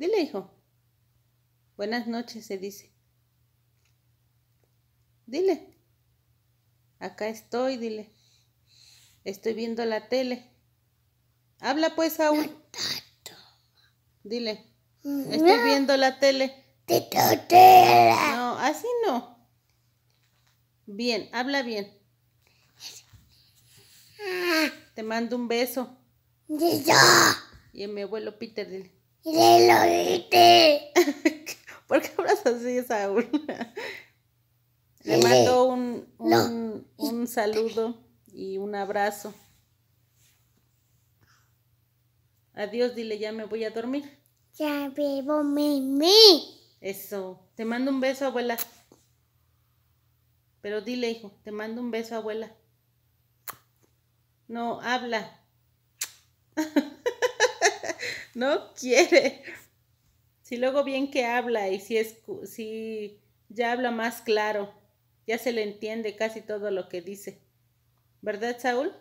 Dile, hijo. Buenas noches, se dice. Dile. Acá estoy, dile. Estoy viendo la tele. Habla pues, aún. dile. Estoy viendo la tele. no, así no. Bien, habla bien. Ah. Te mando un beso. Y a mi abuelo Peter, dile lo ¿Por qué hablas así, Saúl? Le mando un, saludo y un abrazo. Adiós, dile, ya me voy a dormir. Ya bebo, mimi. Eso. Te mando un beso, abuela. Pero dile, hijo, te mando un beso, abuela. No, habla. no quiere. Si luego bien que habla y si, es, si ya habla más claro, ya se le entiende casi todo lo que dice. ¿Verdad, Saúl?